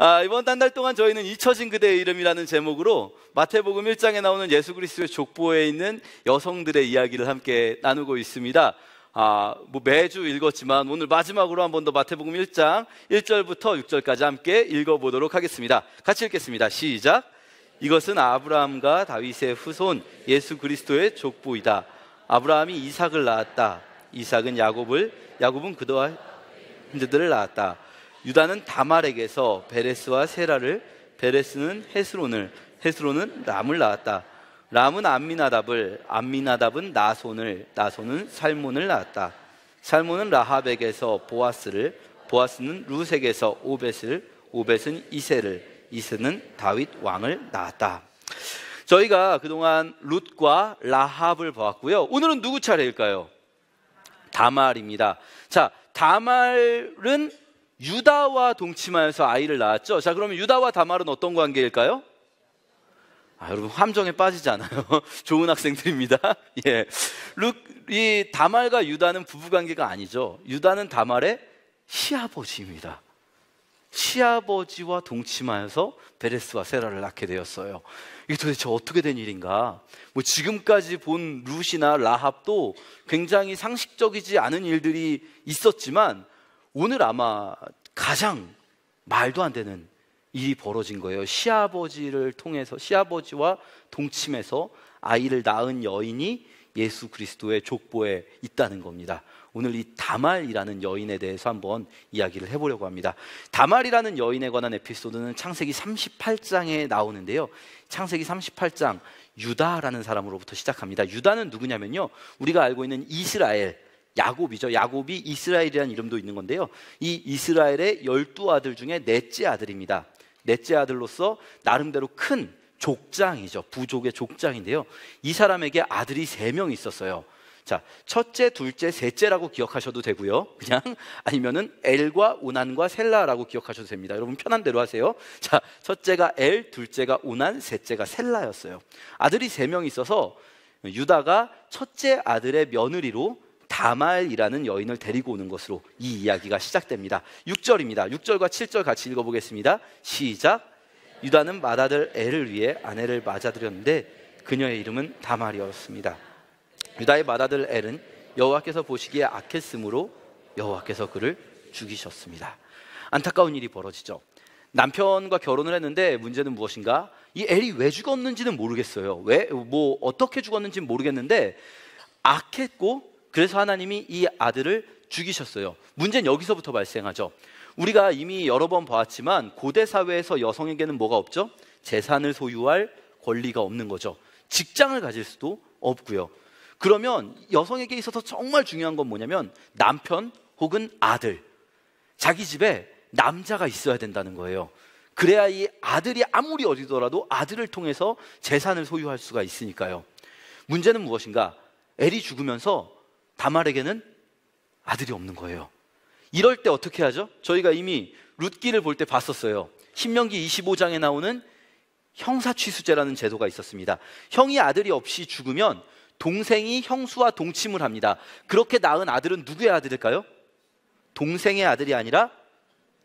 아, 이번 한달 동안 저희는 잊혀진 그대의 이름이라는 제목으로 마태복음 1장에 나오는 예수 그리스도의 족보에 있는 여성들의 이야기를 함께 나누고 있습니다. 아, 뭐 매주 읽었지만 오늘 마지막으로 한 번 더 마태복음 1장 1절부터 6절까지 함께 읽어보도록 하겠습니다. 같이 읽겠습니다. 시작. 이것은 아브라함과 다윗의 후손 예수 그리스도의 족보이다. 아브라함이 이삭을 낳았다. 이삭은 야곱을, 야곱은 그도와 형제들을 낳았다. 유다는 다말에게서 베레스와 세라를 베레스는 헤스론을 헤스론은 람을 낳았다. 람은 안미나답을 안미나답은 나손을 나손은 살몬을 낳았다. 살몬은 라합에게서 보아스를 보아스는 루색에서 오벳을 오벳은 이세를 이세는 다윗 왕을 낳았다. 저희가 그동안 룻과 라합을 보았고요. 오늘은 누구 차례일까요? 다말입니다. 자, 다말은 유다와 동침하여서 아이를 낳았죠. 자, 그러면 유다와 다말은 어떤 관계일까요? 아, 여러분 함정에 빠지지 않아요. 좋은 학생들입니다. 예. 룩, 이 다말과 유다는 부부 관계가 아니죠. 유다는 다말의 시아버지입니다. 시아버지와 동침하여서 베레스와 세라를 낳게 되었어요. 이게 도대체 어떻게 된 일인가? 뭐 지금까지 본 룻이나 라합도 굉장히 상식적이지 않은 일들이 있었지만 오늘 아마 가장 말도 안 되는 일이 벌어진 거예요. 시아버지를 통해서 시아버지와 동침해서 아이를 낳은 여인이 예수 그리스도의 족보에 있다는 겁니다. 오늘 이 다말이라는 여인에 대해서 한번 이야기를 해보려고 합니다. 다말이라는 여인에 관한 에피소드는 창세기 38장에 나오는데요. 창세기 38장 유다라는 사람으로부터 시작합니다. 유다는 누구냐면요. 우리가 알고 있는 이스라엘 야곱이죠. 야곱이 이스라엘이라는 이름도 있는 건데요. 이 이스라엘의 열두 아들 중에 넷째 아들입니다. 넷째 아들로서 나름대로 큰 족장이죠. 부족의 족장인데요. 이 사람에게 아들이 세 명 있었어요. 자, 첫째, 둘째, 셋째라고 기억하셔도 되고요. 그냥 아니면은 엘과 우난과 셀라라고 기억하셔도 됩니다. 여러분 편한 대로 하세요. 자, 첫째가 엘, 둘째가 우난 셋째가 셀라였어요. 아들이 세 명 있어서 유다가 첫째 아들의 며느리로 다말이라는 여인을 데리고 오는 것으로 이 이야기가 시작됩니다. 6절입니다. 6절과 7절 같이 읽어보겠습니다. 시작. 유다는 맏아들 애를 위해 아내를 맞아들였는데 그녀의 이름은 다말이었습니다. 유다의 맏아들 엘은 여호와께서 보시기에 악했으므로 여호와께서 그를 죽이셨습니다. 안타까운 일이 벌어지죠. 남편과 결혼을 했는데 문제는 무엇인가? 이 엘이 왜 죽었는지는 모르겠어요. 왜 뭐 어떻게 죽었는지는 모르겠는데 악했고 그래서 하나님이 이 아들을 죽이셨어요. 문제는 여기서부터 발생하죠. 우리가 이미 여러 번 보았지만 고대 사회에서 여성에게는 뭐가 없죠? 재산을 소유할 권리가 없는 거죠. 직장을 가질 수도 없고요. 그러면 여성에게 있어서 정말 중요한 건 뭐냐면 남편 혹은 아들. 자기 집에 남자가 있어야 된다는 거예요. 그래야 이 아들이 아무리 어리더라도 아들을 통해서 재산을 소유할 수가 있으니까요. 문제는 무엇인가? 엘이 죽으면서 다말에게는 아들이 없는 거예요. 이럴 때 어떻게 하죠? 저희가 이미 룻기를 볼 때 봤었어요. 신명기 25장에 나오는 형사 취수제라는 제도가 있었습니다. 형이 아들이 없이 죽으면 동생이 형수와 동침을 합니다. 그렇게 낳은 아들은 누구의 아들일까요? 동생의 아들이 아니라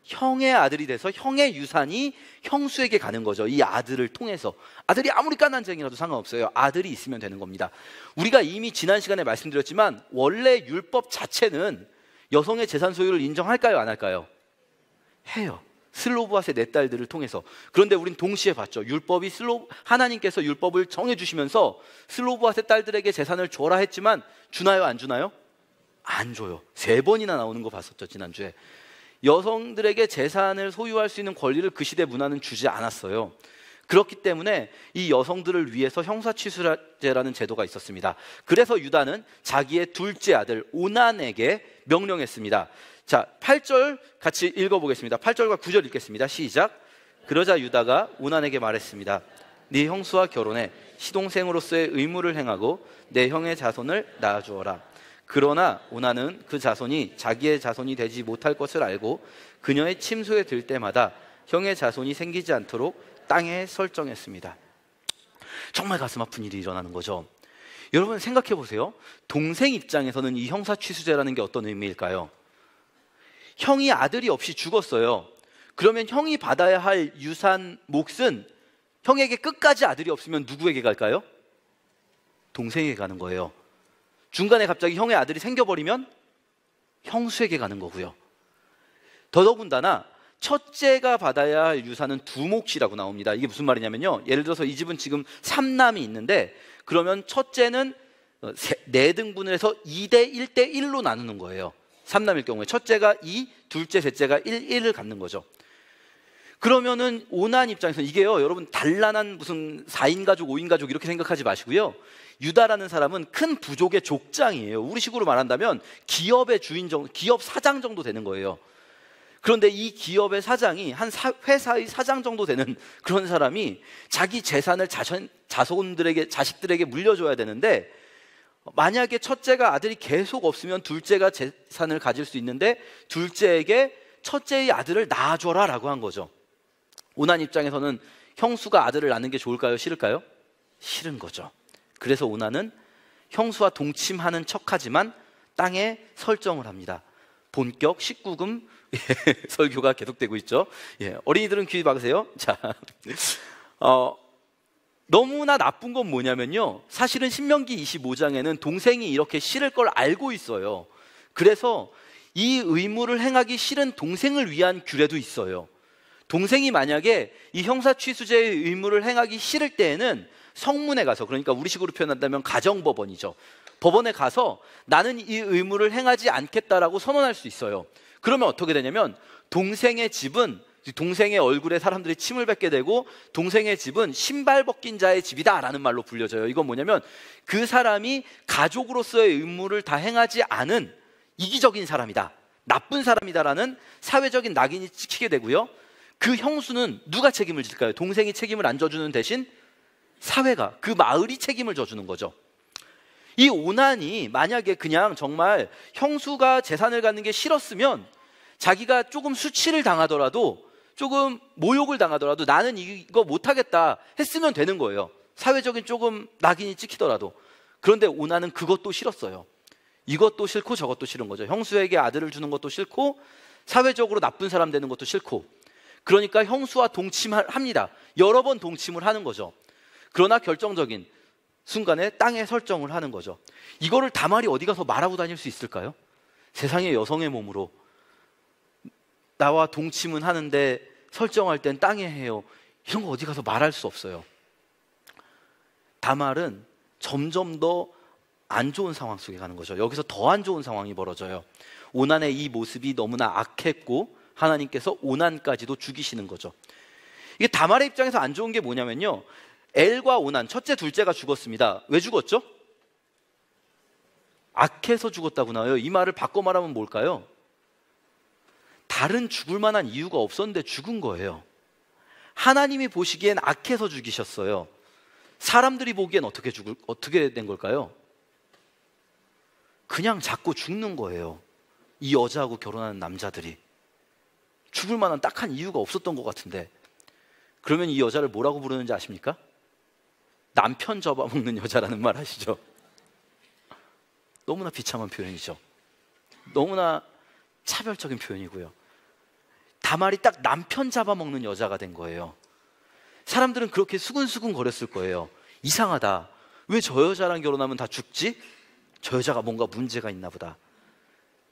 형의 아들이 돼서 형의 유산이 형수에게 가는 거죠. 이 아들을 통해서. 아들이 아무리 까난쟁이라도 상관없어요. 아들이 있으면 되는 겁니다. 우리가 이미 지난 시간에 말씀드렸지만 원래 율법 자체는 여성의 재산 소유를 인정할까요? 안 할까요? 해요. 슬로브앗의 내 네 딸들을 통해서. 그런데 우린 동시에 봤죠. 율법이 슬로 하나님께서 율법을 정해 주시면서 슬로브앗의 딸들에게 재산을 줘라 했지만 주나요? 안 주나요? 안 줘요. 세 번이나 나오는 거 봤었죠, 지난주에. 여성들에게 재산을 소유할 수 있는 권리를 그 시대 문화는 주지 않았어요. 그렇기 때문에 이 여성들을 위해서 형사취수제라는 제도가 있었습니다. 그래서 유다는 자기의 둘째 아들 오난에게 명령했습니다. 자, 8절 같이 읽어보겠습니다. 8절과 9절 읽겠습니다. 시작. 그러자 유다가 오난에게 말했습니다. 네 형수와 결혼해 시동생으로서의 의무를 행하고 내 형의 자손을 낳아주어라. 그러나 오나는 그 자손이 자기의 자손이 되지 못할 것을 알고 그녀의 침소에 들 때마다 형의 자손이 생기지 않도록 땅에 설정했습니다. 정말 가슴 아픈 일이 일어나는 거죠. 여러분 생각해 보세요. 동생 입장에서는 이 형사 취수제라는 게 어떤 의미일까요? 형이 아들이 없이 죽었어요. 그러면 형이 받아야 할 유산 몫은 형에게 끝까지 아들이 없으면 누구에게 갈까요? 동생에게 가는 거예요. 중간에 갑자기 형의 아들이 생겨버리면 형수에게 가는 거고요. 더더군다나 첫째가 받아야 할 유산은 두 몫이라고 나옵니다. 이게 무슨 말이냐면요. 예를 들어서 이 집은 지금 삼남이 있는데 그러면 첫째는 어, 네 등분을 해서 2대 1대 1로 나누는 거예요. 삼남일 경우에 첫째가 2, 둘째, 셋째가 1, 1을 갖는 거죠. 그러면은 오난 입장에서 이게요, 여러분 단란한 무슨 4인 가족, 5인 가족 이렇게 생각하지 마시고요. 유다라는 사람은 큰 부족의 족장이에요. 우리식으로 말한다면 기업의 주인 정도, 기업 사장 정도 되는 거예요. 그런데 이 기업의 사장이 한 사, 회사의 사장 정도 되는 그런 사람이 자기 재산을 자손, 자손들에게 자식들에게 물려줘야 되는데 만약에 첫째가 아들이 계속 없으면 둘째가 재산을 가질 수 있는데 둘째에게 첫째의 아들을 낳아줘라라고 한 거죠. 오난 입장에서는 형수가 아들을 낳는 게 좋을까요? 싫을까요? 싫은 거죠. 그래서 오나는 형수와 동침하는 척하지만 땅에 설정을 합니다. 본격 19금 예, 설교가 계속되고 있죠. 예, 어린이들은 귀 막으세요. 자, 어, 너무나 나쁜 건 뭐냐면요. 사실은 신명기 25장에는 동생이 이렇게 싫을 걸 알고 있어요. 그래서 이 의무를 행하기 싫은 동생을 위한 규례도 있어요. 동생이 만약에 이 형사 취수제의 의무를 행하기 싫을 때에는 성문에 가서 그러니까 우리식으로 표현한다면 가정법원이죠. 법원에 가서 나는 이 의무를 행하지 않겠다라고 선언할 수 있어요. 그러면 어떻게 되냐면 동생의 집은 동생의 얼굴에 사람들이 침을 뱉게 되고 동생의 집은 신발 벗긴 자의 집이다라는 말로 불려져요. 이건 뭐냐면 그 사람이 가족으로서의 의무를 다 행하지 않은 이기적인 사람이다. 나쁜 사람이다라는 사회적인 낙인이 찍히게 되고요. 그 형수는 누가 책임을 질까요? 동생이 책임을 안 져주는 대신 사회가 그 마을이 책임을 져주는 거죠. 이 오난이 만약에 그냥 정말 형수가 재산을 갖는 게 싫었으면 자기가 조금 수치를 당하더라도 조금 모욕을 당하더라도 나는 이거 못하겠다 했으면 되는 거예요. 사회적인 조금 낙인이 찍히더라도. 그런데 오나는 그것도 싫었어요. 이것도 싫고 저것도 싫은 거죠. 형수에게 아들을 주는 것도 싫고 사회적으로 나쁜 사람 되는 것도 싫고. 그러니까 형수와 동침합니다. 여러 번 동침을 하는 거죠. 그러나 결정적인 순간에 땅에 설정을 하는 거죠. 이거를 다말이 어디 가서 말하고 다닐 수 있을까요? 세상의 여성의 몸으로 나와 동침은 하는데 설정할 땐 땅에 해요. 이런 거 어디 가서 말할 수 없어요. 다말은 점점 더 안 좋은 상황 속에 가는 거죠. 여기서 더 안 좋은 상황이 벌어져요. 오난의 이 모습이 너무나 악했고 하나님께서 오난까지도 죽이시는 거죠. 이게 다말의 입장에서 안 좋은 게 뭐냐면요. 엘과 오난 첫째 둘째가 죽었습니다. 왜 죽었죠? 악해서 죽었다구나요. 이 말을 바꿔 말하면 뭘까요? 다른 죽을 만한 이유가 없었는데 죽은 거예요. 하나님이 보시기엔 악해서 죽이셨어요. 사람들이 보기엔 어떻게 죽을 어떻게 된 걸까요? 그냥 자꾸 죽는 거예요. 이 여자하고 결혼하는 남자들이 죽을 만한 딱 한 이유가 없었던 것 같은데 그러면 이 여자를 뭐라고 부르는지 아십니까? 남편 접어먹는 여자라는 말 아시죠? 너무나 비참한 표현이죠. 너무나 차별적인 표현이고요. 다말이 딱 남편 잡아먹는 여자가 된 거예요. 사람들은 그렇게 수근수근 거렸을 거예요. 이상하다. 왜 저 여자랑 결혼하면 다 죽지? 저 여자가 뭔가 문제가 있나 보다.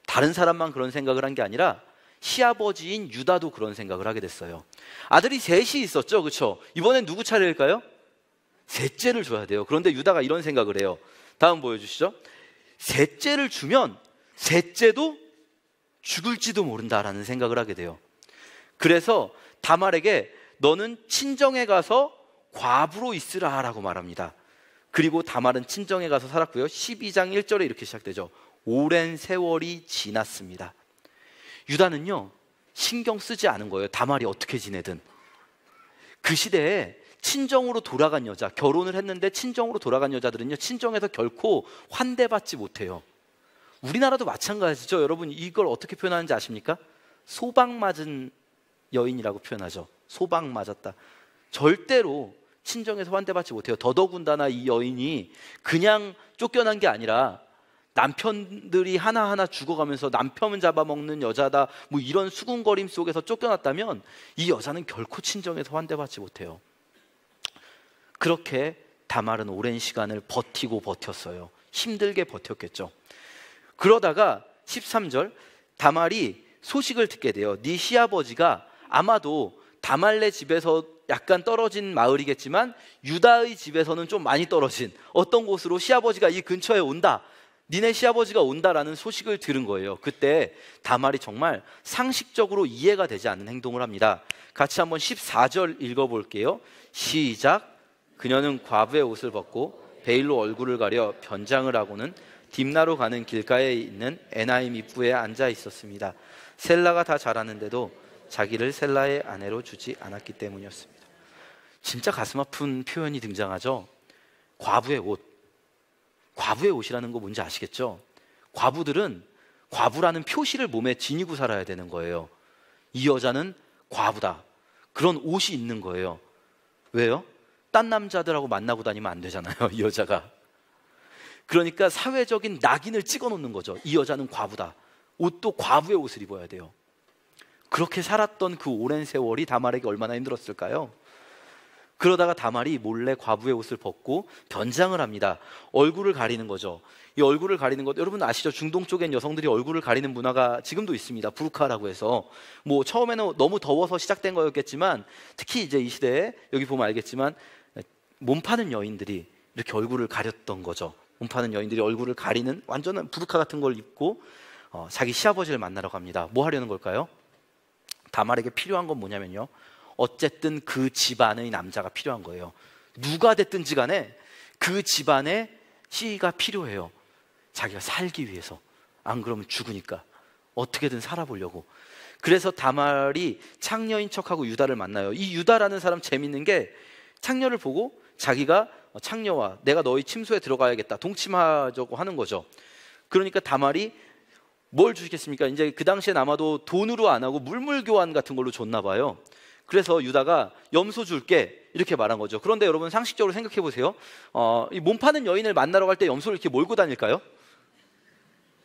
다른 사람만 그런 생각을 한 게 아니라 시아버지인 유다도 그런 생각을 하게 됐어요. 아들이 셋이 있었죠. 그렇죠? 이번엔 누구 차례일까요? 셋째를 줘야 돼요. 그런데 유다가 이런 생각을 해요. 다음 보여주시죠. 셋째를 주면 셋째도 죽을지도 모른다라는 생각을 하게 돼요. 그래서 다말에게 너는 친정에 가서 과부로 있으라라고 말합니다. 그리고 다말은 친정에 가서 살았고요. 12장 1절에 이렇게 시작되죠. 오랜 세월이 지났습니다. 유다는요, 신경 쓰지 않은 거예요. 다말이 어떻게 지내든. 그 시대에 친정으로 돌아간 여자, 결혼을 했는데 친정으로 돌아간 여자들은요, 친정에서 결코 환대받지 못해요. 우리나라도 마찬가지죠. 여러분, 이걸 어떻게 표현하는지 아십니까? 소방맞은 여인이라고 표현하죠. 소방맞았다. 절대로 친정에서 환대받지 못해요. 더더군다나 이 여인이 그냥 쫓겨난 게 아니라 남편들이 하나하나 죽어가면서 남편은 잡아먹는 여자다 뭐 이런 수군거림 속에서 쫓겨났다면 이 여자는 결코 친정에서 환대받지 못해요. 그렇게 다말은 오랜 시간을 버티고 버텼어요. 힘들게 버텼겠죠. 그러다가 13절 다말이 소식을 듣게 돼요. 네 시아버지가 아마도 다말네 집에서 약간 떨어진 마을이겠지만 유다의 집에서는 좀 많이 떨어진 어떤 곳으로 시아버지가 이 근처에 온다. 니네 시아버지가 온다라는 소식을 들은 거예요. 그때 다말이 정말 상식적으로 이해가 되지 않는 행동을 합니다. 같이 한번 14절 읽어볼게요. 시작. 그녀는 과부의 옷을 벗고 베일로 얼굴을 가려 변장을 하고는 딥나로 가는 길가에 있는 에나임 입구에 앉아 있었습니다. 셀라가 다 자랐는데도 자기를 셀라의 아내로 주지 않았기 때문이었습니다. 진짜 가슴 아픈 표현이 등장하죠. 과부의 옷. 과부의 옷이라는 거 뭔지 아시겠죠? 과부들은 과부라는 표시를 몸에 지니고 살아야 되는 거예요. 이 여자는 과부다. 그런 옷이 있는 거예요. 왜요? 딴 남자들하고 만나고 다니면 안 되잖아요, 이 여자가. 그러니까 사회적인 낙인을 찍어 놓는 거죠. 이 여자는 과부다. 옷도 과부의 옷을 입어야 돼요. 그렇게 살았던 그 오랜 세월이 다말에게 얼마나 힘들었을까요? 그러다가 다말이 몰래 과부의 옷을 벗고 변장을 합니다. 얼굴을 가리는 거죠. 이 얼굴을 가리는 것 여러분 아시죠? 중동 쪽엔 여성들이 얼굴을 가리는 문화가 지금도 있습니다. 부르카라고 해서 뭐 처음에는 너무 더워서 시작된 거였겠지만 특히 이제 이 시대에 여기 보면 알겠지만 몸 파는 여인들이 이렇게 얼굴을 가렸던 거죠. 몸 파는 여인들이 얼굴을 가리는 완전한 부르카 같은 걸 입고 어, 자기 시아버지를 만나러 갑니다. 뭐 하려는 걸까요? 다말에게 필요한 건 뭐냐면요. 어쨌든 그 집안의 남자가 필요한 거예요. 누가 됐든지 간에 그 집안의 씨가 필요해요. 자기가 살기 위해서. 안 그러면 죽으니까. 어떻게든 살아보려고. 그래서 다말이 창녀인 척하고 유다를 만나요. 이 유다라는 사람 재밌는 게 창녀를 보고 자기가 창녀와 내가 너희 침소에 들어가야겠다 동침하자고 하는 거죠. 그러니까 다말이 뭘 주겠습니까? 시 이제 그 당시엔 아마도 돈으로 안 하고 물물 교환 같은 걸로 줬나 봐요. 그래서 유다가 염소 줄게 이렇게 말한 거죠. 그런데 여러분 상식적으로 생각해 보세요. 어, 몸 파는 여인을 만나러 갈 때 염소를 이렇게 몰고 다닐까요?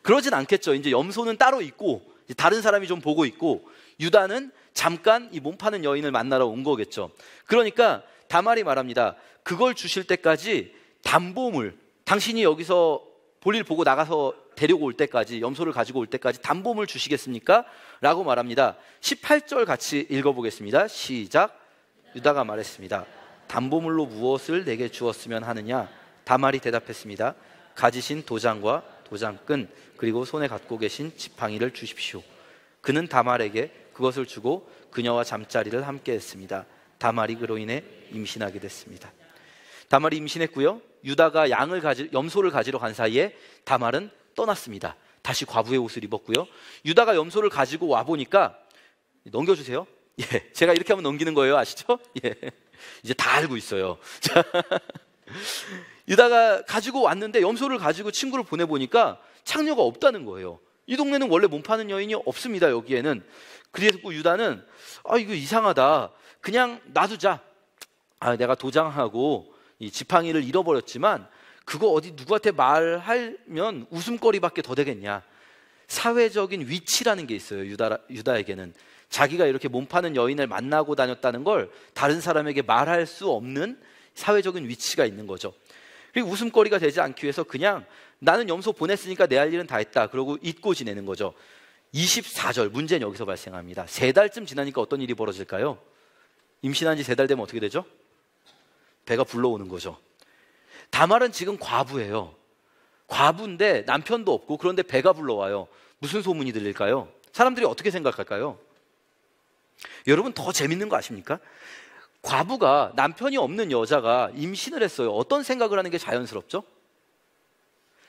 그러진 않겠죠. 이제 염소는 따로 있고 다른 사람이 좀 보고 있고 유다는 잠깐 이 몸 파는 여인을 만나러 온 거겠죠. 그러니까 다말이 말합니다. 그걸 주실 때까지 담보물, 당신이 여기서 볼일 보고 나가서 데리고 올 때까지, 염소를 가지고 올 때까지 담보물 주시겠습니까? 라고 말합니다. 18절 같이 읽어보겠습니다. 시작. 유다가 말했습니다. 담보물로 무엇을 내게 주었으면 하느냐? 다말이 대답했습니다. 가지신 도장과 도장끈, 그리고 손에 갖고 계신 지팡이를 주십시오. 그는 다말에게 그것을 주고 그녀와 잠자리를 함께 했습니다. 다말이 그로 인해 임신하게 됐습니다. 다말이 임신했고요. 유다가 양을 가지 염소를 가지러 간 사이에 다말은 떠났습니다. 다시 과부의 옷을 입었고요. 유다가 염소를 가지고 와 보니까 넘겨 주세요. 예. 제가 이렇게 하면 넘기는 거예요. 아시죠? 예. 이제 다 알고 있어요. 자. 유다가 가지고 왔는데 염소를 가지고 친구를 보내 보니까 창녀가 없다는 거예요. 이 동네는 원래 몸 파는 여인이 없습니다. 여기에는. 그래서 그 유다는 아 이거 이상하다. 그냥 놔두자. 아, 내가 도장하고 이 지팡이를 잃어버렸지만 그거 어디 누구한테 말하면 웃음거리밖에 더 되겠냐. 사회적인 위치라는 게 있어요. 유다, 유다에게는 자기가 이렇게 몸 파는 여인을 만나고 다녔다는 걸 다른 사람에게 말할 수 없는 사회적인 위치가 있는 거죠. 그리고 웃음거리가 되지 않기 위해서 그냥 나는 염소 보냈으니까 내 할 일은 다 했다. 그러고 잊고 지내는 거죠. 24절 문제는 여기서 발생합니다. 세 달쯤 지나니까 어떤 일이 벌어질까요? 임신한 지 세 달 되면 어떻게 되죠? 배가 불러오는 거죠. 다말은 지금 과부예요. 과부인데 남편도 없고 그런데 배가 불러와요. 무슨 소문이 들릴까요? 사람들이 어떻게 생각할까요? 여러분 더 재밌는 거 아십니까? 과부가 남편이 없는 여자가 임신을 했어요. 어떤 생각을 하는 게 자연스럽죠?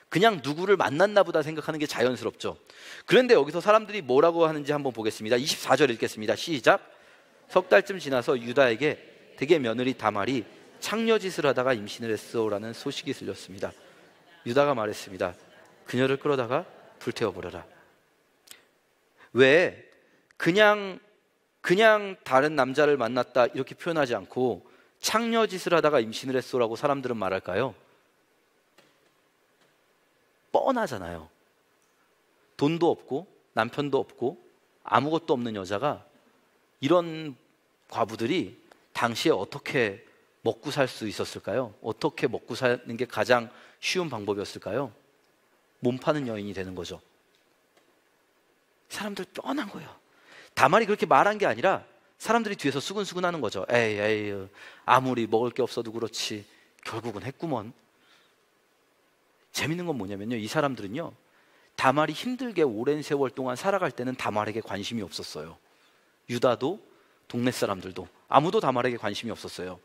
그냥 누구를 만났나 보다 생각하는 게 자연스럽죠. 그런데 여기서 사람들이 뭐라고 하는지 한번 보겠습니다. 24절 읽겠습니다. 시작. 석 달쯤 지나서 유다에게 대개 며느리 다말이 창녀짓을 하다가 임신을 했어라는 소식이 들렸습니다. 유다가 말했습니다. 그녀를 끌어다가 불태워버려라. 왜 그냥 그냥 다른 남자를 만났다 이렇게 표현하지 않고 창녀짓을 하다가 임신을 했소라고 사람들은 말할까요? 뻔하잖아요. 돈도 없고 남편도 없고 아무것도 없는 여자가 이런 과부들이 당시에 어떻게 먹고 살 수 있었을까요? 어떻게 먹고 사는 게 가장 쉬운 방법이었을까요? 몸 파는 여인이 되는 거죠. 사람들 뻔한 거예요. 다말이 그렇게 말한 게 아니라 사람들이 뒤에서 수근수근 하는 거죠. 에이, 에이, 아무리 먹을 게 없어도 그렇지. 결국은 했구먼. 재밌는 건 뭐냐면요. 이 사람들은요. 다말이 힘들게 오랜 세월 동안 살아갈 때는 다말에게 관심이 없었어요. 유다도 동네 사람들도 아무도 다말에게 관심이 없었어요.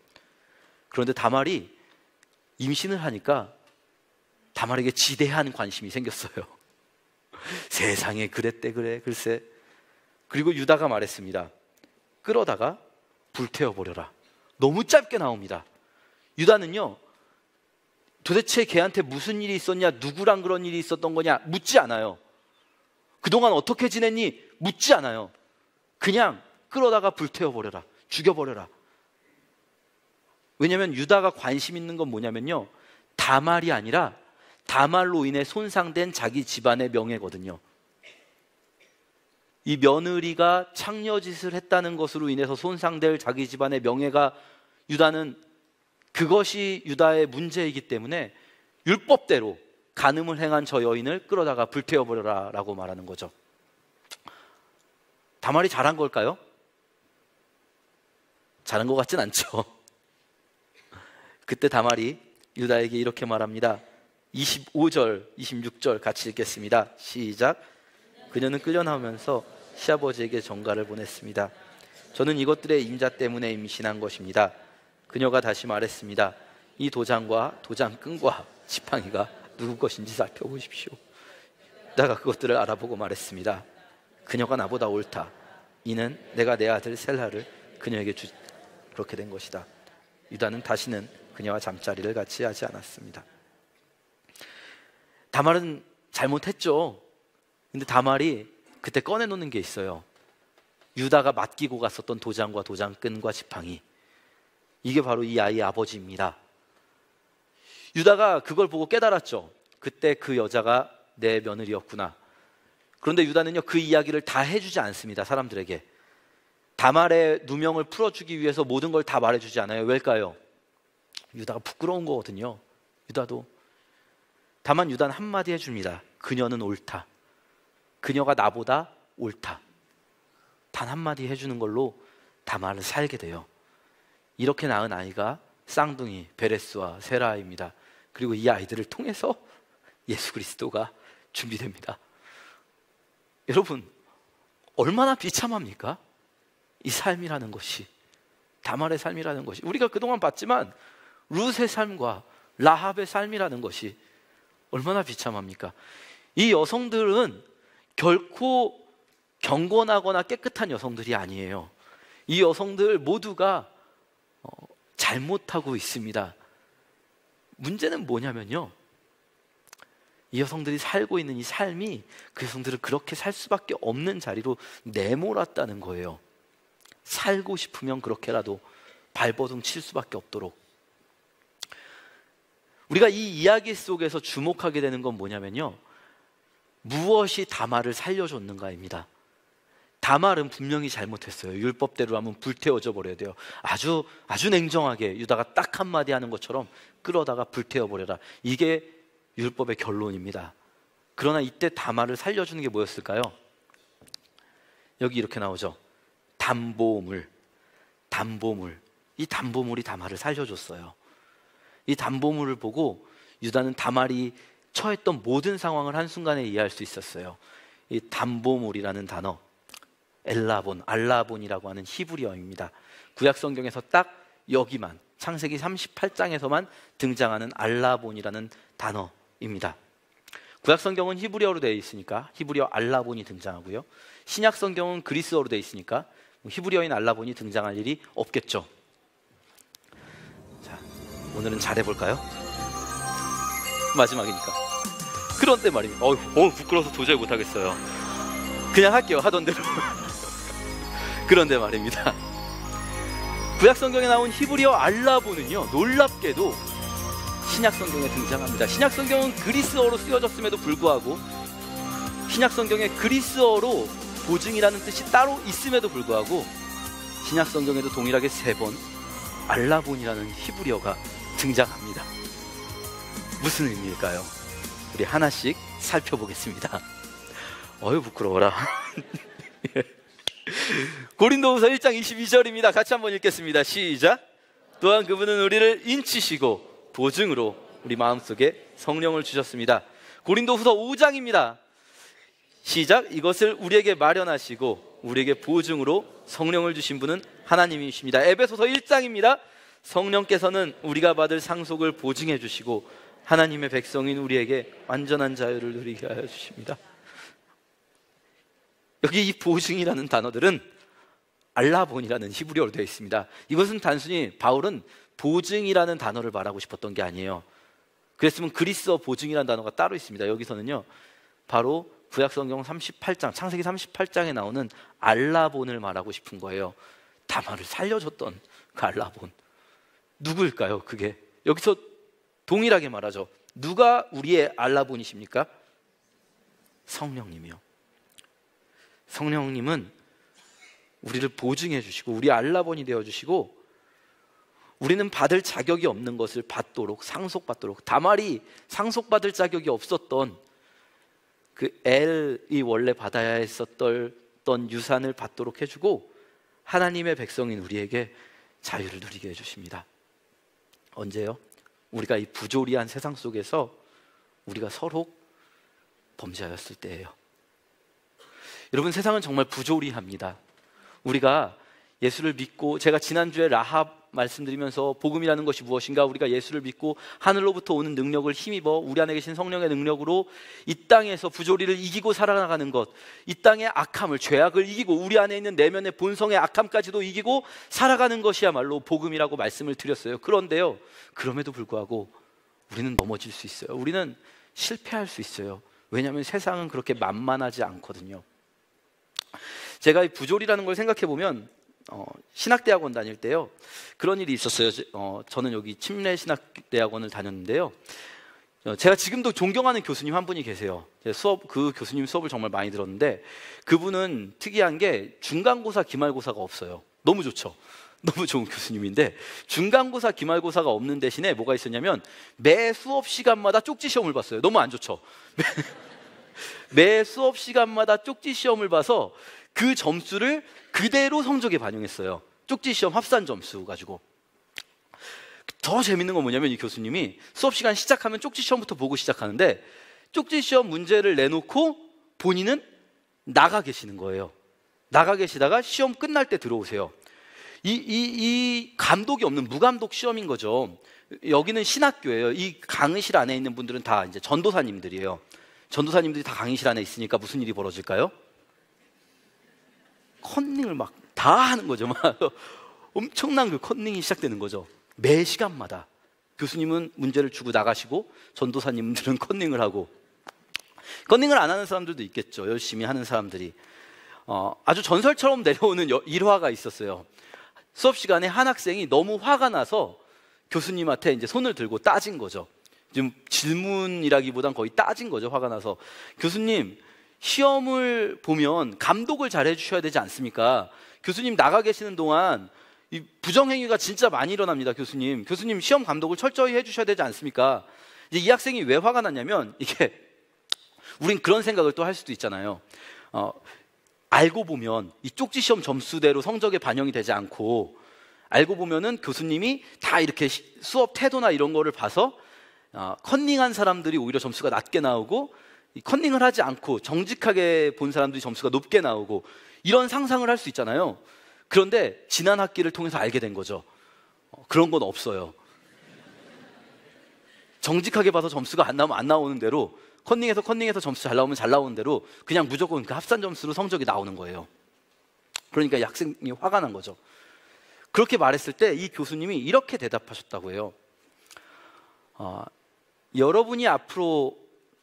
그런데 다말이 임신을 하니까 다말에게 지대한 관심이 생겼어요. 세상에 그랬대 그래 글쎄. 그리고 유다가 말했습니다. 끌어다가 불태워 버려라. 너무 짧게 나옵니다. 유다는요. 도대체 걔한테 무슨 일이 있었냐, 누구랑 그런 일이 있었던 거냐 묻지 않아요. 그동안 어떻게 지냈니 묻지 않아요. 그냥 끌어다가 불태워버려라. 죽여버려라. 왜냐하면 유다가 관심 있는 건 뭐냐면요. 다말이 아니라 다말로 인해 손상된 자기 집안의 명예거든요. 이 며느리가 창녀짓을 했다는 것으로 인해서 손상될 자기 집안의 명예가 유다는 그것이 유다의 문제이기 때문에 율법대로 간음을 행한 저 여인을 끌어다가 불태워버려라 라고 말하는 거죠. 다말이 잘한 걸까요? 잘한 것 같진 않죠. 그때 다말이 유다에게 이렇게 말합니다. 25절, 26절 같이 읽겠습니다. 시작. 그녀는 끌려나오면서 시아버지에게 전가를 보냈습니다. 저는 이것들의 임자 때문에 임신한 것입니다. 그녀가 다시 말했습니다. 이 도장과 도장끈과 지팡이가 누구 것인지 살펴보십시오. 내가 그것들을 알아보고 말했습니다. 그녀가 나보다 옳다. 이는 내가 내 아들 셀라를 그녀에게 주 그렇게 된 것이다. 유다는 다시는 그녀와 잠자리를 같이 하지 않았습니다. 다말은 잘못했죠. 근데 다말이 그때 꺼내놓는 게 있어요. 유다가 맡기고 갔었던 도장과 도장끈과 지팡이. 이게 바로 이 아이의 아버지입니다. 유다가 그걸 보고 깨달았죠. 그때 그 여자가 내 며느리였구나. 그런데 유다는요 그 이야기를 다 해주지 않습니다 사람들에게 다말의 누명을 풀어주기 위해서 모든 걸 다 말해주지 않아요 왜일까요? 유다가 부끄러운 거거든요 유다도 다만 유다는 한마디 해줍니다 그녀는 옳다 그녀가 나보다 옳다 단 한마디 해주는 걸로 다말을 살게 돼요 이렇게 낳은 아이가 쌍둥이 베레스와 세라입니다 그리고 이 아이들을 통해서 예수 그리스도가 준비됩니다 여러분, 얼마나 비참합니까? 이 삶이라는 것이. 다말의 삶이라는 것이. 우리가 그동안 봤지만, 루스의 삶과 라합의 삶이라는 것이 얼마나 비참합니까? 이 여성들은 결코 경건하거나 깨끗한 여성들이 아니에요. 이 여성들 모두가 어, 잘못하고 있습니다. 문제는 뭐냐면요. 이 여성들이 살고 있는 이 삶이 그여성들을 그렇게 살 수밖에 없는 자리로 내몰았다는 거예요. 살고 싶으면 그렇게라도 발버둥 칠 수밖에 없도록. 우리가 이 이야기 속에서 주목하게 되는 건 뭐냐면요. 무엇이 다말을 살려줬는가입니다. 다말은 분명히 잘못했어요. 율법대로 하면 불태워져 버려야 돼요. 아주 아주 냉정하게 유다가 딱 한마디 하는 것처럼 끌어다가 불태워 버려라. 이게 율법의 결론입니다. 그러나 이때 다말를 살려주는 게 뭐였을까요? 여기 이렇게 나오죠. 담보물, 담보물. 이 담보물이 다말을 살려줬어요. 이 담보물을 보고 유다는 다말이 처했던 모든 상황을 한순간에 이해할 수 있었어요. 이 담보물이라는 단어, 엘라본, 알라본이라고 하는 히브리어입니다. 구약 성경에서 딱 여기만 창세기 38장에서만 등장하는 알라본이라는 단어 입니다. 구약 성경은 히브리어로 되어 있으니까 히브리어 알라본이 등장하고요. 신약 성경은 그리스어로 되어 있으니까 뭐 히브리어인 알라본이 등장할 일이 없겠죠. 자, 오늘은 잘해 볼까요? 마지막이니까. 그런데 말입니다. 어우, 어 부끄러워서 도저히 못 하겠어요. 그냥 할게요. 하던 대로. 그런데 말입니다. 구약 성경에 나온 히브리어 알라본은요. 놀랍게도 신약 성경에 등장합니다. 신약 성경은 그리스어로 쓰여졌음에도 불구하고 신약 성경에 그리스어로 보증이라는 뜻이 따로 있음에도 불구하고 신약 성경에도 동일하게 세 번 알라본이라는 히브리어가 등장합니다. 무슨 의미일까요? 우리 하나씩 살펴보겠습니다. 어휴 부끄러워라. 고린도후서 1장 22절입니다. 같이 한번 읽겠습니다. 시작. 또한 그분은 우리를 인치시고 보증으로 우리 마음속에 성령을 주셨습니다. 고린도후서 5장입니다. 시작 이것을 우리에게 마련하시고 우리에게 보증으로 성령을 주신 분은 하나님이십니다. 에베소서 1장입니다. 성령께서는 우리가 받을 상속을 보증해 주시고 하나님의 백성인 우리에게 완전한 자유를 누리게 하여 주십니다. 여기 이 보증이라는 단어들은 알라본이라는 히브리어로 되어 있습니다. 이것은 단순히 바울은 보증이라는 단어를 말하고 싶었던 게 아니에요. 그랬으면 그리스어 보증이라는 단어가 따로 있습니다. 여기서는요. 바로 구약성경 38장, 창세기 38장에 나오는 알라본을 말하고 싶은 거예요. 다말을 살려줬던 그 알라본. 누구일까요, 그게? 여기서 동일하게 말하죠. 누가 우리의 알라본이십니까? 성령님이요. 성령님은 우리를 보증해 주시고 우리 알라본이 되어 주시고 우리는 받을 자격이 없는 것을 받도록 상속받도록 다말이 상속받을 자격이 없었던 그 엘이 원래 받아야 했었던 유산을 받도록 해주고 하나님의 백성인 우리에게 자유를 누리게 해주십니다. 언제요? 우리가 이 부조리한 세상 속에서 우리가 서로 범죄하였을 때예요. 여러분 세상은 정말 부조리합니다. 우리가 예수를 믿고 제가 지난주에 라합 말씀드리면서 복음이라는 것이 무엇인가 우리가 예수를 믿고 하늘로부터 오는 능력을 힘입어 우리 안에 계신 성령의 능력으로 이 땅에서 부조리를 이기고 살아나가는 것, 이 땅의 악함을 죄악을 이기고 우리 안에 있는 내면의 본성의 악함까지도 이기고 살아가는 것이야말로 복음이라고 말씀을 드렸어요. 그런데요. 그럼에도 불구하고 우리는 넘어질 수 있어요. 우리는 실패할 수 있어요. 왜냐하면 세상은 그렇게 만만하지 않거든요. 제가 이 부조리라는 걸 생각해 보면 어, 신학대학원 다닐 때요 그런 일이 있었어요. 어, 저는 여기 침례 신학대학원을 다녔는데요. 어, 제가 지금도 존경하는 교수님 한 분이 계세요. 수업 그 교수님 수업을 정말 많이 들었는데 그분은 특이한 게 중간고사 기말고사가 없어요. 너무 좋죠. 너무 좋은 교수님인데 중간고사 기말고사가 없는 대신에 뭐가 있었냐면 매 수업 시간마다 쪽지 시험을 봤어요. 너무 안 좋죠. 매 수업 시간마다 쪽지 시험을 봐서 그 점수를 그대로 성적에 반영했어요. 쪽지 시험 합산 점수 가지고. 더 재밌는 건 뭐냐면 이 교수님이 수업 시간 시작하면 쪽지 시험부터 보고 시작하는데 쪽지 시험 문제를 내놓고 본인은 나가 계시는 거예요. 나가 계시다가 시험 끝날 때 들어오세요. 이, 이, 이 감독이 없는 무감독 시험인 거죠. 여기는 신학교예요. 이 강의실 안에 있는 분들은 다 이제 전도사님들이에요. 전도사님들이 다 강의실 안에 있으니까 무슨 일이 벌어질까요? 컨닝을 막 다 하는 거죠. 막 엄청난 그 컨닝이 시작되는 거죠. 매 시간마다 교수님은 문제를 주고 나가시고 전도사님들은 컨닝을 하고 컨닝을 안 하는 사람들도 있겠죠. 열심히 하는 사람들이 어, 아주 전설처럼 내려오는 여, 일화가 있었어요. 수업 시간에 한 학생이 너무 화가 나서 교수님한테 이제 손을 들고 따진 거죠. 지금 질문이라기보단 거의 따진 거죠. 화가 나서 교수님 시험을 보면 감독을 잘해 주셔야 되지 않습니까? 교수님 나가 계시는 동안 이 부정행위가 진짜 많이 일어납니다, 교수님. 교수님 시험 감독을 철저히 해 주셔야 되지 않습니까? 이제 이 학생이 왜 화가 났냐면 이게 우린 그런 생각을 또 할 수도 있잖아요. 어, 알고 보면 이 쪽지 시험 점수대로 성적에 반영이 되지 않고 알고 보면은 교수님이 다 이렇게 수업 태도나 이런 거를 봐서 어, 컨닝한 사람들이 오히려 점수가 낮게 나오고 컨닝을 하지 않고 정직하게 본 사람들이 점수가 높게 나오고 이런 상상을 할 수 있잖아요. 그런데 지난 학기를 통해서 알게 된 거죠. 어, 그런 건 없어요. 정직하게 봐서 점수가 안 나오면 안 나오는 대로 컨닝에서 컨닝에서 점수 잘 나오면 잘 나오는 대로 그냥 무조건 그 합산 점수로 성적이 나오는 거예요. 그러니까 학생이 화가 난 거죠. 그렇게 말했을 때 이 교수님이 이렇게 대답하셨다고 해요. 어, 여러분이 앞으로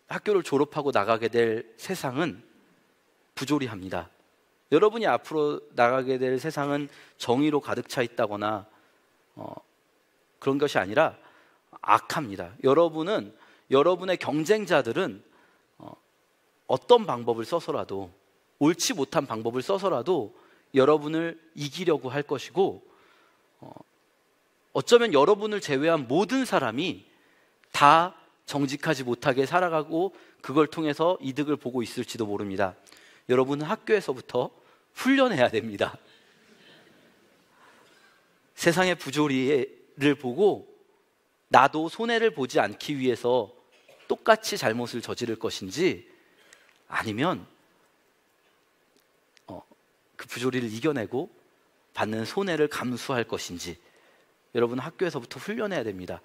학교를 졸업하고 나가게 될 세상은 부조리합니다. 여러분이 앞으로 나가게 될 세상은 정의로 가득 차 있다거나 어, 그런 것이 아니라 악합니다. 여러분은 여러분의 경쟁자들은 어, 어떤 방법을 써서라도 옳지 못한 방법을 써서라도 여러분을 이기려고 할 것이고 어, 어쩌면 여러분을 제외한 모든 사람이 다 정직하지 못하게 살아가고 그걸 통해서 이득을 보고 있을지도 모릅니다. 여러분은 학교에서부터 훈련해야 됩니다. 세상의 부조리를 보고 나도 손해를 보지 않기 위해서 똑같이 잘못을 저지를 것인지 아니면 어, 그 부조리를 이겨내고 받는 손해를 감수할 것인지 여러분 학교에서부터 훈련해야 됩니다.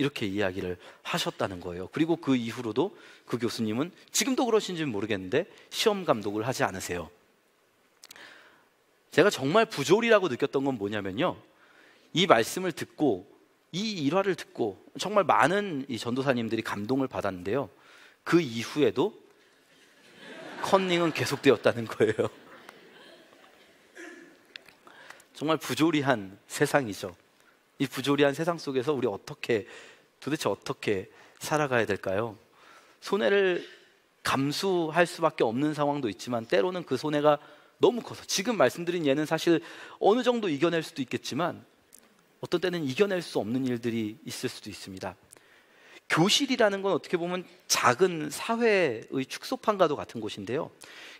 이렇게 이야기를 하셨다는 거예요. 그리고 그 이후로도 그 교수님은 지금도 그러신지 모르겠는데 시험 감독을 하지 않으세요. 제가 정말 부조리라고 느꼈던 건 뭐냐면요. 이 말씀을 듣고 이 일화를 듣고 정말 많은 이 전도사님들이 감동을 받았는데요. 그 이후에도 컨닝은 계속되었다는 거예요. 정말 부조리한 세상이죠. 이 부조리한 세상 속에서 우리 어떻게 도대체 어떻게 살아가야 될까요? 손해를 감수할 수밖에 없는 상황도 있지만 때로는 그 손해가 너무 커서 지금 말씀드린 예는 사실 어느 정도 이겨낼 수도 있겠지만 어떤 때는 이겨낼 수 없는 일들이 있을 수도 있습니다. 교실이라는 건 어떻게 보면 작은 사회의 축소판과도 같은 곳인데요.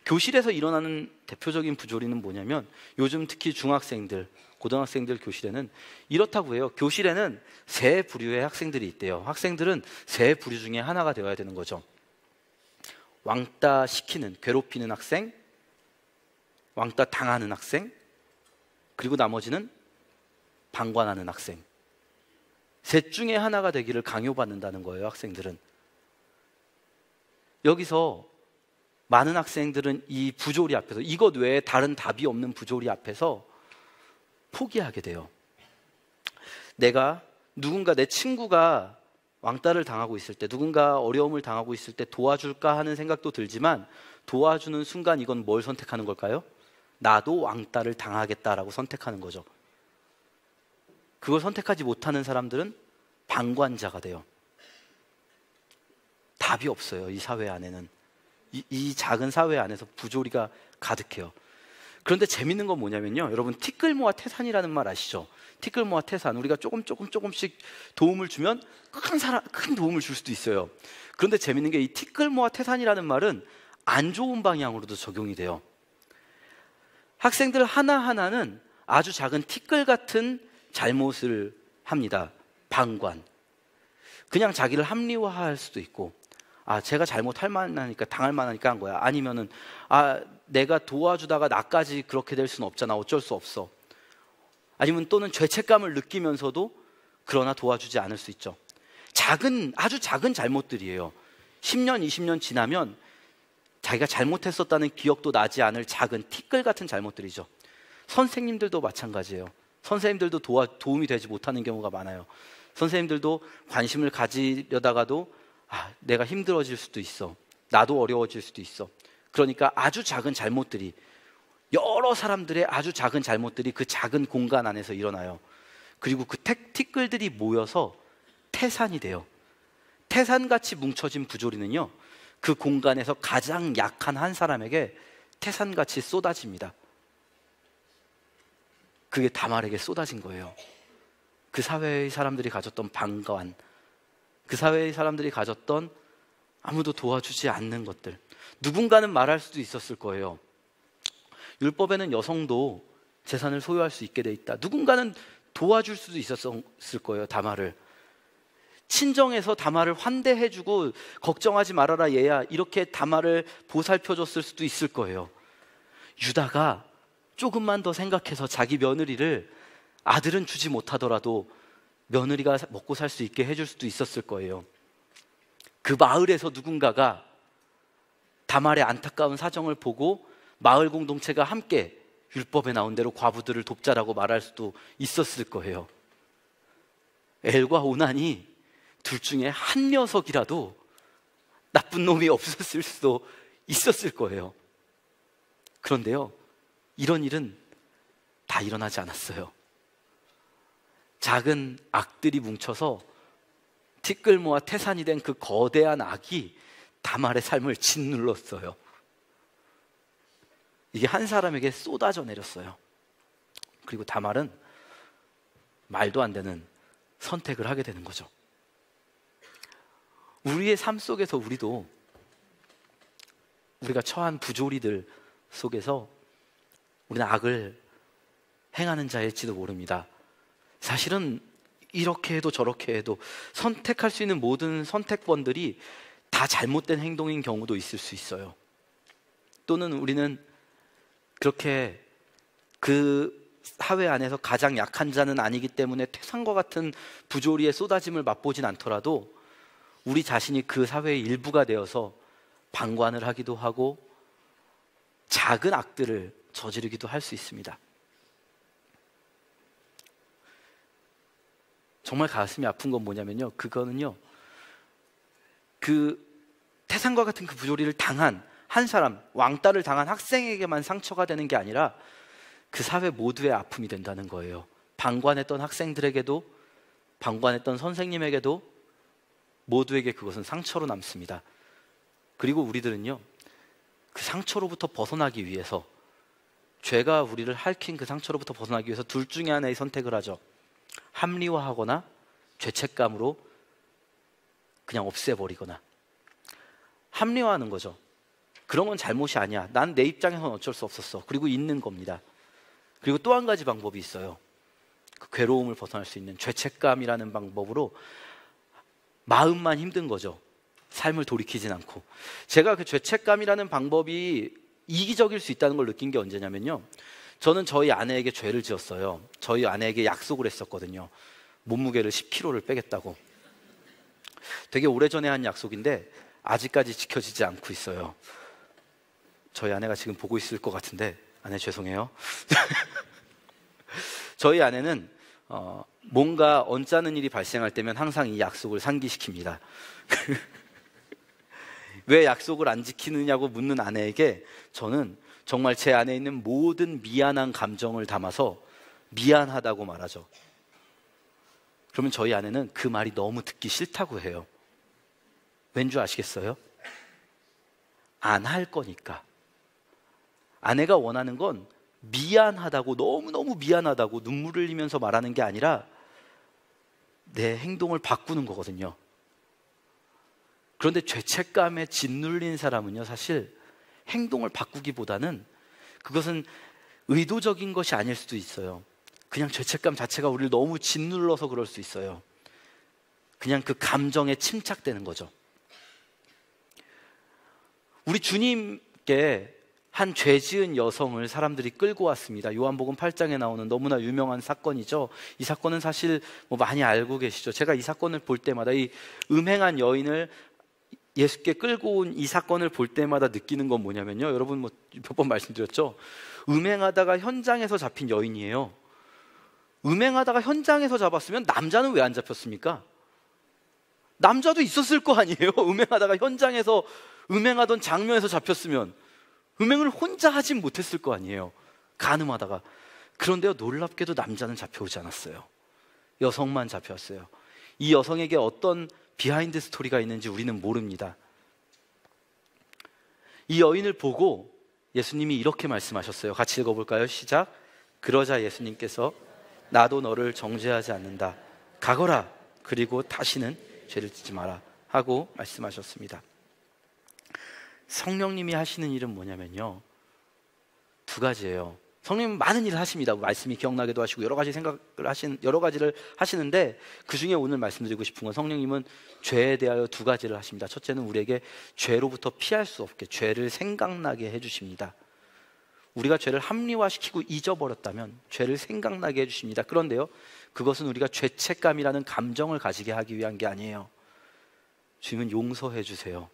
교실에서 일어나는 대표적인 부조리는 뭐냐면 요즘 특히 중학생들, 고등학생들 교실에는 이렇다고 해요. 교실에는 세 부류의 학생들이 있대요. 학생들은 세 부류 중에 하나가 되어야 되는 거죠. 왕따 시키는, 괴롭히는 학생, 왕따 당하는 학생, 그리고 나머지는 방관하는 학생. 셋 중에 하나가 되기를 강요받는다는 거예요, 학생들은. 여기서 많은 학생들은 이 부조리 앞에서 이것 외에 다른 답이 없는 부조리 앞에서 포기하게 돼요. 내가 누군가 내 친구가 왕따를 당하고 있을 때 누군가 어려움을 당하고 있을 때 도와줄까 하는 생각도 들지만 도와주는 순간 이건 뭘 선택하는 걸까요? 나도 왕따를 당하겠다라고 선택하는 거죠. 그걸 선택하지 못하는 사람들은 방관자가 돼요. 답이 없어요. 이 사회 안에는. 이, 이 작은 사회 안에서 부조리가 가득해요. 그런데 재밌는 건 뭐냐면요. 여러분, 티끌모아 태산이라는 말 아시죠? 티끌모아 태산. 우리가 조금 조금 조금씩 도움을 주면 큰 사람, 큰 도움을 줄 수도 있어요. 그런데 재밌는 게 이 티끌모아 태산이라는 말은 안 좋은 방향으로도 적용이 돼요. 학생들 하나하나는 아주 작은 티끌 같은 잘못을 합니다. 방관. 그냥 자기를 합리화할 수도 있고, 아, 제가 잘못할 만하니까, 당할 만하니까 한 거야. 아니면은, 아, 내가 도와주다가 나까지 그렇게 될 수는 없잖아. 어쩔 수 없어. 아니면 또는 죄책감을 느끼면서도 그러나 도와주지 않을 수 있죠. 작은, 아주 작은 잘못들이에요. 10년, 20년 지나면 자기가 잘못했었다는 기억도 나지 않을 작은 티끌 같은 잘못들이죠. 선생님들도 마찬가지예요. 선생님들도 도와, 도움이 되지 못하는 경우가 많아요. 선생님들도 관심을 가지려다가도 아, 내가 힘들어질 수도 있어. 나도 어려워질 수도 있어. 그러니까 아주 작은 잘못들이 여러 사람들의 아주 작은 잘못들이 그 작은 공간 안에서 일어나요. 그리고 그 택, 티끌들이 모여서 태산이 돼요. 태산같이 뭉쳐진 부조리는요. 그 공간에서 가장 약한 한 사람에게 태산같이 쏟아집니다. 그게 다말에게 쏟아진 거예요. 그 사회의 사람들이 가졌던 방관, 그 사회의 사람들이 가졌던 아무도 도와주지 않는 것들. 누군가는 말할 수도 있었을 거예요. 율법에는 여성도 재산을 소유할 수 있게 돼 있다. 누군가는 도와줄 수도 있었을 거예요, 다말을. 친정에서 다말을 환대해주고 걱정하지 말아라 얘야 이렇게 다말을 보살펴줬을 수도 있을 거예요. 유다가 조금만 더 생각해서 자기 며느리를 아들은 주지 못하더라도 며느리가 먹고 살 수 있게 해줄 수도 있었을 거예요. 그 마을에서 누군가가 다말의 안타까운 사정을 보고 마을 공동체가 함께 율법에 나온 대로 과부들을 돕자라고 말할 수도 있었을 거예요. 엘과 오난이 둘 중에 한 녀석이라도 나쁜 놈이 없었을 수도 있었을 거예요. 그런데요, 이런 일은 다 일어나지 않았어요. 작은 악들이 뭉쳐서 티끌모아 태산이 된 그 거대한 악이 다말의 삶을 짓눌렀어요. 이게 한 사람에게 쏟아져 내렸어요. 그리고 다말은 말도 안 되는 선택을 하게 되는 거죠. 우리의 삶 속에서 우리도 우리가 처한 부조리들 속에서 우리는 악을 행하는 자일지도 모릅니다. 사실은 이렇게 해도 저렇게 해도 선택할 수 있는 모든 선택권들이 다 잘못된 행동인 경우도 있을 수 있어요. 또는 우리는 그렇게 그 사회 안에서 가장 약한 자는 아니기 때문에 태산과 같은 부조리의 쏟아짐을 맛보진 않더라도 우리 자신이 그 사회의 일부가 되어서 방관을 하기도 하고 작은 악들을 저지르기도 할 수 있습니다. 정말 가슴이 아픈 건 뭐냐면요. 그거는요. 그 태산과 같은 그 부조리를 당한 한 사람, 왕따를 당한 학생에게만 상처가 되는 게 아니라 그 사회 모두의 아픔이 된다는 거예요. 방관했던 학생들에게도 방관했던 선생님에게도 모두에게 그것은 상처로 남습니다. 그리고 우리들은요. 그 상처로부터 벗어나기 위해서 죄가 우리를 핥힌 그 상처로부터 벗어나기 위해서 둘 중에 하나의 선택을 하죠. 합리화하거나 죄책감으로 그냥 없애버리거나 합리화하는 거죠. 그런 건 잘못이 아니야. 난 내 입장에선 어쩔 수 없었어. 그리고 있는 겁니다. 그리고 또 한 가지 방법이 있어요. 그 괴로움을 벗어날 수 있는 죄책감이라는 방법으로 마음만 힘든 거죠. 삶을 돌이키진 않고. 제가 그 죄책감이라는 방법이 이기적일 수 있다는 걸 느낀 게 언제냐면요. 저는 저희 아내에게 죄를 지었어요. 저희 아내에게 약속을 했었거든요. 몸무게를 10kg를 빼겠다고. 되게 오래전에 한 약속인데 아직까지 지켜지지 않고 있어요. 저희 아내가 지금 보고 있을 것 같은데 아내 죄송해요. 저희 아내는 어, 뭔가 언짢은 일이 발생할 때면 항상 이 약속을 상기시킵니다. 왜 약속을 안 지키느냐고 묻는 아내에게 저는 정말 제 안에 있는 모든 미안한 감정을 담아서 미안하다고 말하죠. 그러면 저희 아내는 그 말이 너무 듣기 싫다고 해요. 왠줄 아시겠어요? 안 할 거니까. 아내가 원하는 건 미안하다고, 너무너무 미안하다고 눈물을 흘리면서 말하는 게 아니라 내 행동을 바꾸는 거거든요. 그런데 죄책감에 짓눌린 사람은요, 사실 행동을 바꾸기보다는 그것은 의도적인 것이 아닐 수도 있어요. 그냥 죄책감 자체가 우리를 너무 짓눌러서 그럴 수 있어요. 그냥 그 감정에 침착되는 거죠. 우리 주님께 한 죄 지은 여성을 사람들이 끌고 왔습니다. 요한복음 8장에 나오는 너무나 유명한 사건이죠. 이 사건은 사실 뭐 많이 알고 계시죠. 제가 이 사건을 볼 때마다 이 음행한 여인을 예수께 끌고 온 이 사건을 볼 때마다 느끼는 건 뭐냐면요. 여러분 뭐 몇 번 말씀드렸죠. 음행하다가 현장에서 잡힌 여인이에요. 음행하다가 현장에서 잡았으면 남자는 왜 안 잡혔습니까? 남자도 있었을 거 아니에요. 음행하다가 현장에서 음행하던 장면에서 잡혔으면 음행을 혼자 하진 못했을 거 아니에요. 가늠하다가. 그런데요, 놀랍게도 남자는 잡혀오지 않았어요. 여성만 잡혀왔어요이 여성에게 어떤 비하인드 스토리가 있는지 우리는 모릅니다. 이 여인을 보고 예수님이 이렇게 말씀하셨어요. 같이 읽어볼까요? 시작. 그러자 예수님께서 나도 너를 정죄하지 않는다. 가거라. 그리고 다시는 죄를 짓지 마라. 하고 말씀하셨습니다. 성령님이 하시는 일은 뭐냐면요. 두 가지예요. 성령님 많은 일을 하십니다. 말씀이 기억나기도 하시고 여러 가지 생각을 하신 여러 가지를 하시는데 그 중에 오늘 말씀드리고 싶은 건 성령님은 죄에 대하여 두 가지를 하십니다. 첫째는 우리에게 죄로부터 피할 수 없게 죄를 생각나게 해주십니다. 우리가 죄를 합리화시키고 잊어버렸다면 죄를 생각나게 해주십니다. 그런데요, 그것은 우리가 죄책감이라는 감정을 가지게 하기 위한 게 아니에요. 주님은 용서해 주세요.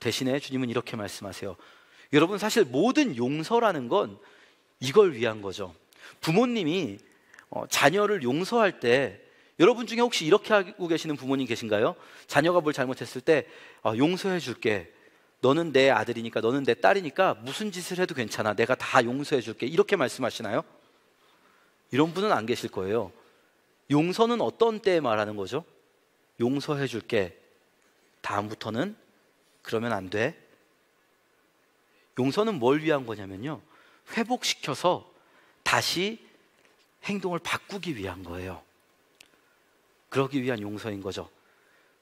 대신에 주님은 이렇게 말씀하세요. 여러분 사실 모든 용서라는 건 이걸 위한 거죠. 부모님이 어, 자녀를 용서할 때 여러분 중에 혹시 이렇게 하고 계시는 부모님 계신가요? 자녀가 뭘 잘못했을 때 아, 용서해 줄게. 너는 내 아들이니까 너는 내 딸이니까 무슨 짓을 해도 괜찮아. 내가 다 용서해 줄게. 이렇게 말씀하시나요? 이런 분은 안 계실 거예요. 용서는 어떤 때에 말하는 거죠? 용서해 줄게. 다음부터는 그러면 안 돼. 용서는 뭘 위한 거냐면요. 회복시켜서 다시 행동을 바꾸기 위한 거예요. 그러기 위한 용서인 거죠.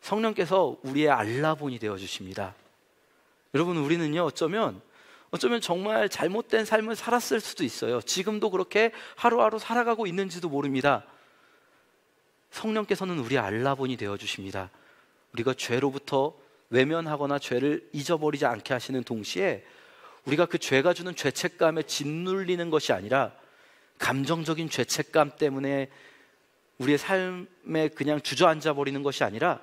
성령께서 우리의 알라본이 되어 주십니다. 여러분 우리는요 어쩌면 어쩌면 정말 잘못된 삶을 살았을 수도 있어요. 지금도 그렇게 하루하루 살아가고 있는지도 모릅니다. 성령께서는 우리 알라본이 되어 주십니다. 우리가 죄로부터 외면하거나 죄를 잊어버리지 않게 하시는 동시에 우리가 그 죄가 주는 죄책감에 짓눌리는 것이 아니라 감정적인 죄책감 때문에 우리의 삶에 그냥 주저앉아 버리는 것이 아니라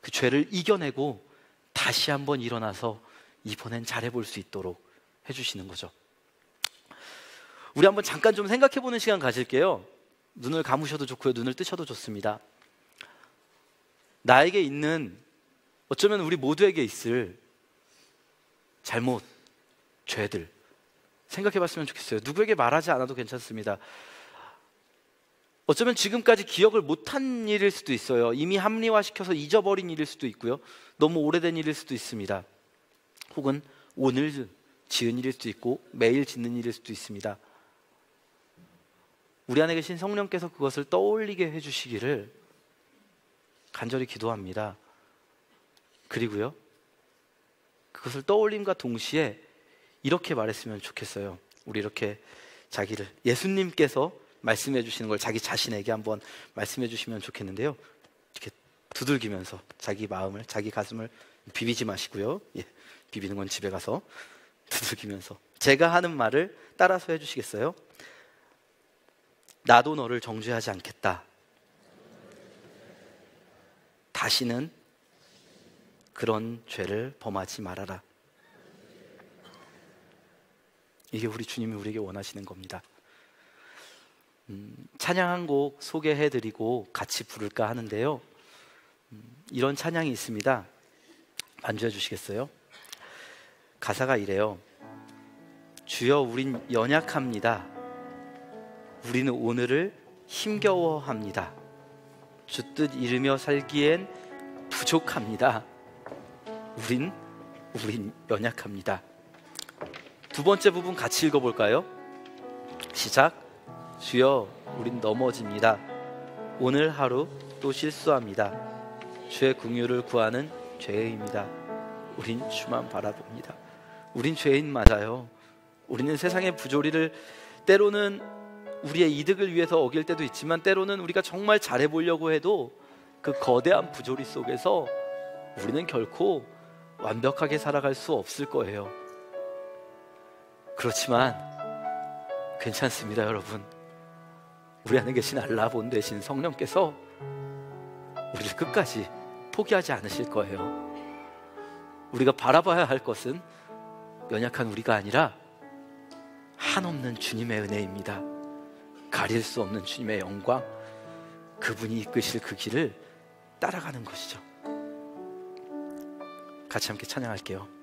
그 죄를 이겨내고 다시 한번 일어나서 이번엔 잘해볼 수 있도록 해주시는 거죠. 우리 한번 잠깐 좀 생각해보는 시간 가질게요. 눈을 감으셔도 좋고요. 눈을 뜨셔도 좋습니다. 나에게 있는 어쩌면 우리 모두에게 있을 잘못, 죄들 생각해 봤으면 좋겠어요. 누구에게 말하지 않아도 괜찮습니다. 어쩌면 지금까지 기억을 못한 일일 수도 있어요. 이미 합리화시켜서 잊어버린 일일 수도 있고요. 너무 오래된 일일 수도 있습니다. 혹은 오늘 지은 일일 수도 있고 매일 짓는 일일 수도 있습니다. 우리 안에 계신 성령께서 그것을 떠올리게 해주시기를 간절히 기도합니다. 그리고요, 그것을 떠올림과 동시에 이렇게 말했으면 좋겠어요. 우리 이렇게 자기를 예수님께서 말씀해 주시는 걸 자기 자신에게 한번 말씀해 주시면 좋겠는데요. 이렇게 두들기면서 자기 마음을 자기 가슴을 비비지 마시고요. 예, 비비는 건 집에 가서 두들기면서 제가 하는 말을 따라서 해주시겠어요? 나도 너를 정죄하지 않겠다. 다시는 그런 죄를 범하지 말아라. 이게 우리 주님이 우리에게 원하시는 겁니다. 음, 찬양 한 곡 소개해드리고 같이 부를까 하는데요. 음, 이런 찬양이 있습니다. 반주해 주시겠어요? 가사가 이래요. 주여, 우린 연약합니다. 우리는 오늘을 힘겨워합니다. 주 뜻 이르며 살기엔 부족합니다. 우린 우린 연약합니다. 두 번째 부분 같이 읽어볼까요? 시작. 주여, 우린 넘어집니다. 오늘 하루 또 실수합니다. 주의 궁유를 구하는 죄입니다. 우린 주만 바라봅니다. 우린 죄인 맞아요. 우리는 세상의 부조리를 때로는 우리의 이득을 위해서 어길 때도 있지만 때로는 우리가 정말 잘해 보려고 해도 그 거대한 부조리 속에서 우리는 결코 완벽하게 살아갈 수 없을 거예요. 그렇지만 괜찮습니다, 여러분. 우리 안에 계신 알라본 되신 성령께서 우리를 끝까지 포기하지 않으실 거예요. 우리가 바라봐야 할 것은 연약한 우리가 아니라 한없는 주님의 은혜입니다. 가릴 수 없는 주님의 영광, 그분이 이끄실 그 길을 따라가는 것이죠. 같이 함께 찬양할게요.